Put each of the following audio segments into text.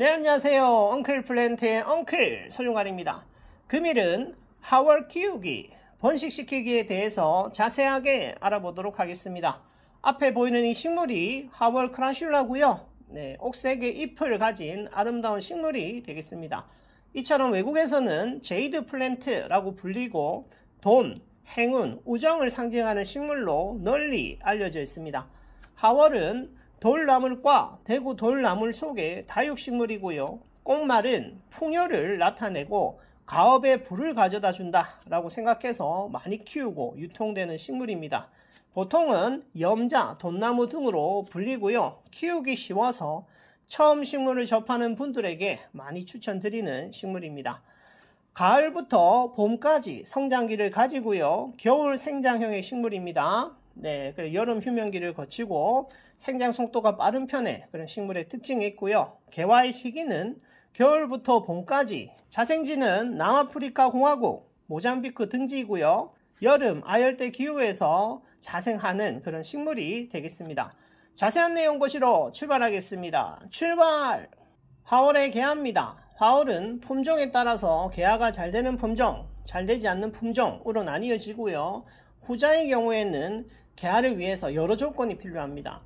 네 안녕하세요 엉클 플랜트의 엉클 서용관입니다 금일은 하월 키우기 번식시키기에 대해서 자세하게 알아보도록 하겠습니다 앞에 보이는 이 식물이 하월 크라슐라고요 네, 옥색의 잎을 가진 아름다운 식물이 되겠습니다 이처럼 외국에서는 제이드 플랜트라고 불리고 돈, 행운, 우정을 상징하는 식물로 널리 알려져 있습니다 하월은 돌나물과 대구 돌나물 속에 다육식물이고요. 꽃말은 풍요를 나타내고 가업에 불을 가져다 준다 라고 생각해서 많이 키우고 유통되는 식물입니다. 보통은 염자, 돈나무 등으로 불리고요. 키우기 쉬워서 처음 식물을 접하는 분들에게 많이 추천드리는 식물입니다. 가을부터 봄까지 성장기를 가지고요. 겨울 생장형의 식물입니다. 네, 그래 여름 휴면기를 거치고 생장 속도가 빠른 편에 그런 식물의 특징이 있고요. 개화의 시기는 겨울부터 봄까지. 자생지는 남아프리카 공화국, 모잠비크 등지이고요. 여름 아열대 기후에서 자생하는 그런 식물이 되겠습니다. 자세한 내용 보시러 출발하겠습니다. 출발! 화월의 개화입니다. 화월은 품종에 따라서 개화가 잘 되는 품종, 잘 되지 않는 품종으로 나뉘어지고요. 후자의 경우에는 개화를 위해서 여러 조건이 필요합니다.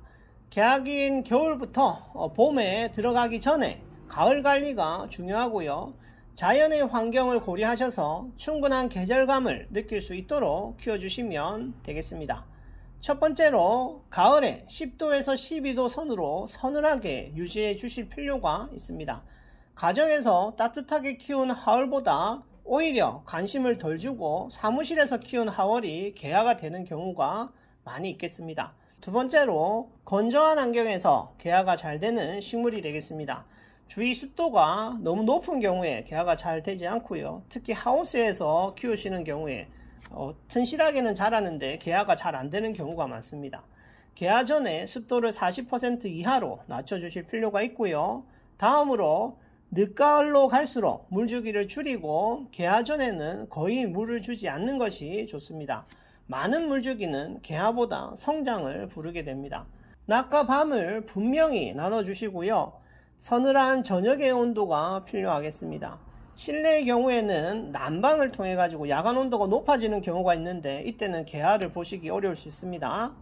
개학인 겨울부터 어, 봄에 들어가기 전에 가을 관리가 중요하고요. 자연의 환경을 고려하셔서 충분한 계절감을 느낄 수 있도록 키워주시면 되겠습니다. 첫 번째로 가을에 10도에서 12도 선으로 서늘하게 유지해 주실 필요가 있습니다. 가정에서 따뜻하게 키운 하울보다 오히려 관심을 덜 주고 사무실에서 키운 하월이 개화가 되는 경우가 많이 있겠습니다. 두 번째로 건조한 환경에서 개화가 잘 되는 식물이 되겠습니다. 주위 습도가 너무 높은 경우에 개화가 잘 되지 않고요. 특히 하우스에서 키우시는 경우에 어, 튼실하게는 자라는데 개화가 잘 안되는 경우가 많습니다. 개화 전에 습도를 40% 이하로 낮춰주실 필요가 있고요. 다음으로 늦가을로 갈수록 물주기를 줄이고 개화 전에는 거의 물을 주지 않는 것이 좋습니다. 많은 물주기는 개화보다 성장을 부르게 됩니다. 낮과 밤을 분명히 나눠주시고요. 서늘한 저녁의 온도가 필요하겠습니다. 실내의 경우에는 난방을 통해 가지고 야간 온도가 높아지는 경우가 있는데 이때는 개화를 보시기 어려울 수 있습니다.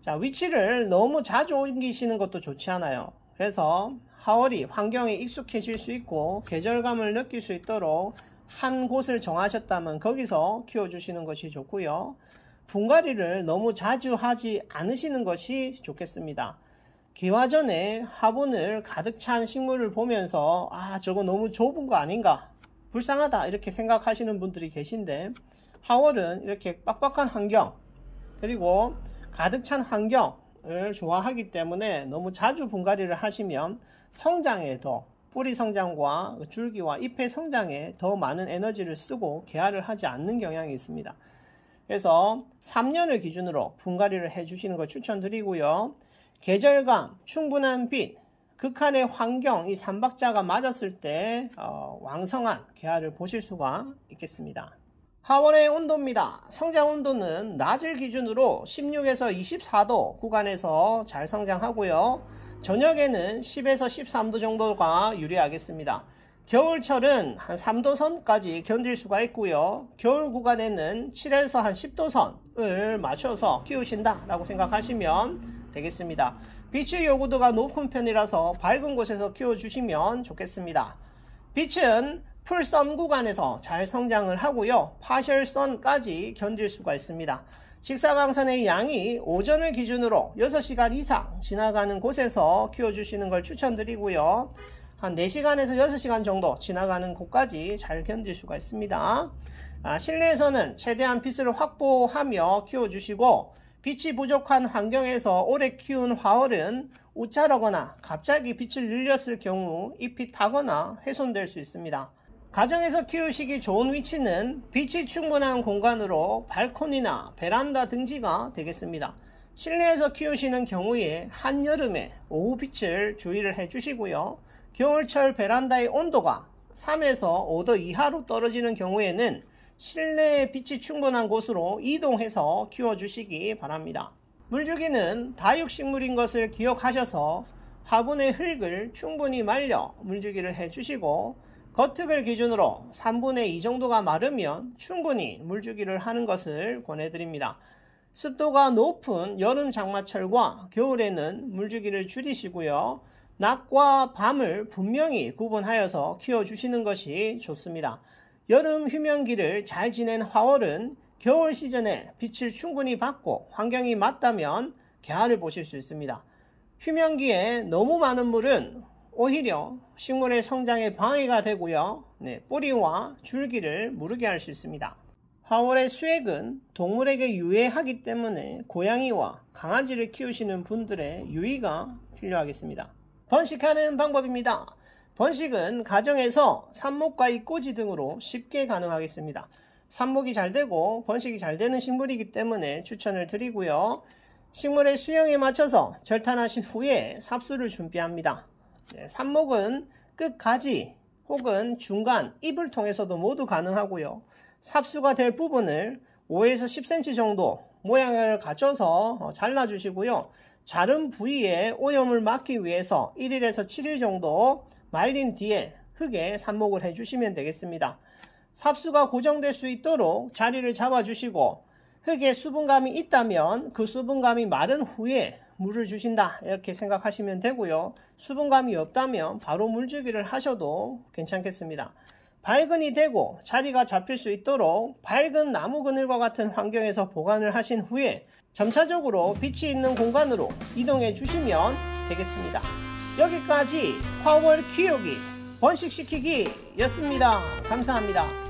자 위치를 너무 자주 옮기시는 것도 좋지 않아요. 그래서 하월이 환경에 익숙해질 수 있고 계절감을 느낄 수 있도록 한 곳을 정하셨다면 거기서 키워주시는 것이 좋고요. 분갈이를 너무 자주 하지 않으시는 것이 좋겠습니다. 개화 전에 화분을 가득 찬 식물을 보면서 아 저거 너무 좁은 거 아닌가 불쌍하다 이렇게 생각하시는 분들이 계신데 화월은 이렇게 빡빡한 환경 그리고 가득 찬 환경을 좋아하기 때문에 너무 자주 분갈이를 하시면 성장에 도 뿌리 성장과 줄기와 잎의 성장에 더 많은 에너지를 쓰고 개화를 하지 않는 경향이 있습니다. 그래서 3년을 기준으로 분갈이를 해주시는 걸 추천드리고요. 계절감, 충분한 빛, 극한의 환경, 이 3박자가 맞았을 때 어, 왕성한 개화를 보실 수가 있겠습니다. 하원의 온도입니다. 성장 온도는 낮을 기준으로 16에서 24도 구간에서 잘 성장하고요. 저녁에는 10에서 13도 정도가 유리하겠습니다. 겨울철은 한 3도 선까지 견딜 수가 있고요. 겨울 구간에는 7에서 한 10도 선을 맞춰서 키우신다 라고 생각하시면 되겠습니다. 빛의 요구도가 높은 편이라서 밝은 곳에서 키워주시면 좋겠습니다. 빛은 풀선 구간에서 잘 성장을 하고요. 파셜선까지 견딜 수가 있습니다. 식사광선의 양이 오전을 기준으로 6시간 이상 지나가는 곳에서 키워주시는 걸 추천드리고요. 한 4시간에서 6시간 정도 지나가는 곳까지 잘 견딜 수가 있습니다. 아, 실내에서는 최대한 빛을 확보하며 키워주시고 빛이 부족한 환경에서 오래 키운 화월은 우차라거나 갑자기 빛을 늘렸을 경우 잎이 타거나 훼손될 수 있습니다. 가정에서 키우시기 좋은 위치는 빛이 충분한 공간으로 발코니나 베란다 등지가 되겠습니다. 실내에서 키우시는 경우에 한여름에 오후 빛을 주의를 해주시고요. 겨울철 베란다의 온도가 3에서 5도 이하로 떨어지는 경우에는 실내에 빛이 충분한 곳으로 이동해서 키워주시기 바랍니다. 물주기는 다육식물인 것을 기억하셔서 화분의 흙을 충분히 말려 물주기를 해주시고 겉흙을 기준으로 3분의 2 정도가 마르면 충분히 물주기를 하는 것을 권해드립니다. 습도가 높은 여름 장마철과 겨울에는 물주기를 줄이시고요. 낮과 밤을 분명히 구분하여서 키워주시는 것이 좋습니다. 여름 휴면기를 잘 지낸 화월은 겨울 시즌에 빛을 충분히 받고 환경이 맞다면 개화를 보실 수 있습니다. 휴면기에 너무 많은 물은 오히려 식물의 성장에 방해가 되고요. 네, 뿌리와 줄기를 무르게 할 수 있습니다. 화월의 수액은 동물에게 유해하기 때문에 고양이와 강아지를 키우시는 분들의 유의가 필요하겠습니다. 번식하는 방법입니다. 번식은 가정에서 삽목과의 꼬지 등으로 쉽게 가능하겠습니다. 삽목이 잘 되고 번식이 잘 되는 식물이기 때문에 추천을 드리고요. 식물의 수형에 맞춰서 절탄하신 후에 삽수를 준비합니다. 네, 삽목은 끝까지 혹은 중간 입을 통해서도 모두 가능하고요. 삽수가 될 부분을 5에서 10cm 정도 모양을 갖춰서 어, 잘라주시고요. 자른 부위에 오염을 막기 위해서 1일에서 7일 정도 말린 뒤에 흙에 삽목을 해주시면 되겠습니다. 삽수가 고정될 수 있도록 자리를 잡아주시고 흙에 수분감이 있다면 그 수분감이 마른 후에 물을 주신다 이렇게 생각하시면 되고요. 수분감이 없다면 바로 물주기를 하셔도 괜찮겠습니다. 발근이 되고 자리가 잡힐 수 있도록 밝은 나무 그늘과 같은 환경에서 보관을 하신 후에 점차적으로 빛이 있는 공간으로 이동해 주시면 되겠습니다. 여기까지 화월 키우기 번식시키기 였습니다. 감사합니다.